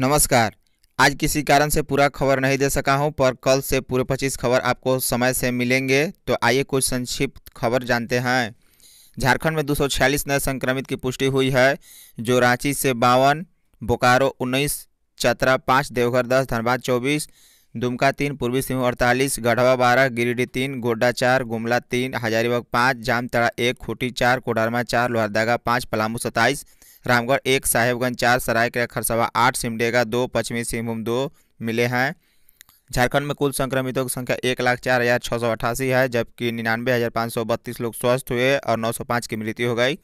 नमस्कार आज किसी कारण से पूरा खबर नहीं दे सका हूं पर कल से पूरे पच्चीस खबर आपको समय से मिलेंगे तो आइए कुछ संक्षिप्त खबर जानते हैं झारखंड में 246 नए संक्रमित की पुष्टि हुई है जो रांची से बावन बोकारो 19 चतरा 5 देवघर 10 धनबाद 24 दुमका 3 पूर्वी सिंह अड़तालीस गढ़वा 12 गिरिडीह 3 गोड्डा 4 गुमला 3 हजारीबाग 5 जामतड़ा 1 खूटी 4 कोडरमा 4 लोहरदागा 5 पलामू सत्ताईस रामगढ़ एक साहेबगंज चार सरायकेला खरसावा आठ सिमडेगा दो पश्चिमी सिंहभूम दो मिले हैं झारखंड में कुल संक्रमितों की संख्या एक लाख चार हज़ार छः सौ अठासी है जबकि निन्यानवे हज़ार पाँच सौ बत्तीस लोग स्वस्थ हुए और नौ सौ पाँच की मृत्यु हो गई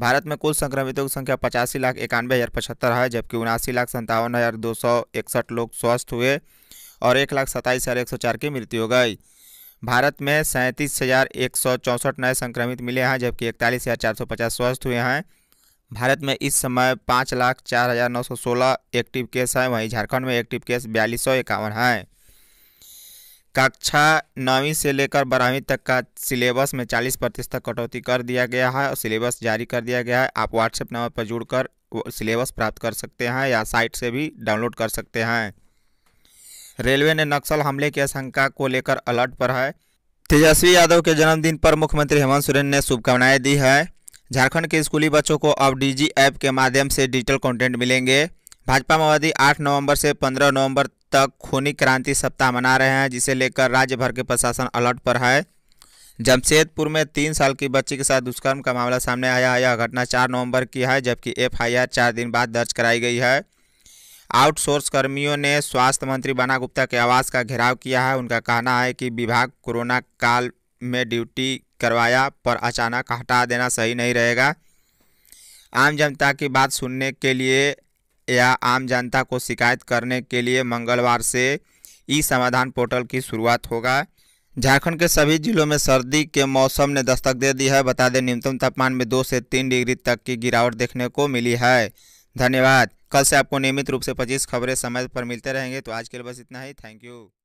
भारत में कुल संक्रमितों की संख्या पचासी लाख इक्यानवे हज़ार पचहत्तर है जबकि उनासी लाख संतावन हज़ार दो सौ इकसठ लोग स्वस्थ हुए और एक लाख सत्ताईस हज़ार एक सौ चार की मृत्यु हो गई भारत में सैंतीस हज़ार एक सौ चौंसठ नए संक्रमित मिले हैं जबकि इकतालीस हज़ार चार सौ पचास स्वस्थ हुए हैं भारत में इस समय पाँच लाख चार हज़ार नौ सौ सोलह एक्टिव केस हैं वहीं झारखंड में एक्टिव केस बयालीस सौ इक्यावन हैं कक्षा नौवीं से लेकर बारहवीं तक का सिलेबस में चालीस प्रतिशत कटौती कर दिया गया है और सिलेबस जारी कर दिया गया है आप व्हाट्सएप नंबर पर जुड़कर सिलेबस प्राप्त कर सकते हैं या साइट से भी डाउनलोड कर सकते हैं रेलवे ने नक्सल हमले की आशंका को लेकर अलर्ट पर है तेजस्वी यादव के जन्मदिन पर मुख्यमंत्री हेमंत सोरेन ने शुभकामनाएं दी है झारखंड के स्कूली बच्चों को अब डीजी ऐप के माध्यम से डिजिटल कंटेंट मिलेंगे भाजपा माओवादी 8 नवंबर से 15 नवंबर तक खूनी क्रांति सप्ताह मना रहे हैं जिसे लेकर राज्य भर के प्रशासन अलर्ट पर है जमशेदपुर में तीन साल की बच्ची के साथ दुष्कर्म का मामला सामने आया है यह घटना चार नवम्बर की है जबकि एफ चार दिन बाद दर्ज कराई गई है आउटसोर्स कर्मियों ने स्वास्थ्य मंत्री बना गुप्ता के आवास का घेराव किया है उनका कहना है कि विभाग कोरोना काल में ड्यूटी करवाया पर अचानक हटा देना सही नहीं रहेगा आम जनता की बात सुनने के लिए या आम जनता को शिकायत करने के लिए मंगलवार से ई समाधान पोर्टल की शुरुआत होगा झारखंड के सभी जिलों में सर्दी के मौसम ने दस्तक दे दी है बता दें न्यूनतम तापमान में दो से तीन डिग्री तक की गिरावट देखने को मिली है धन्यवाद कल से आपको नियमित रूप से 25 खबरें समय पर मिलते रहेंगे तो आज के लिए बस इतना ही थैंक यू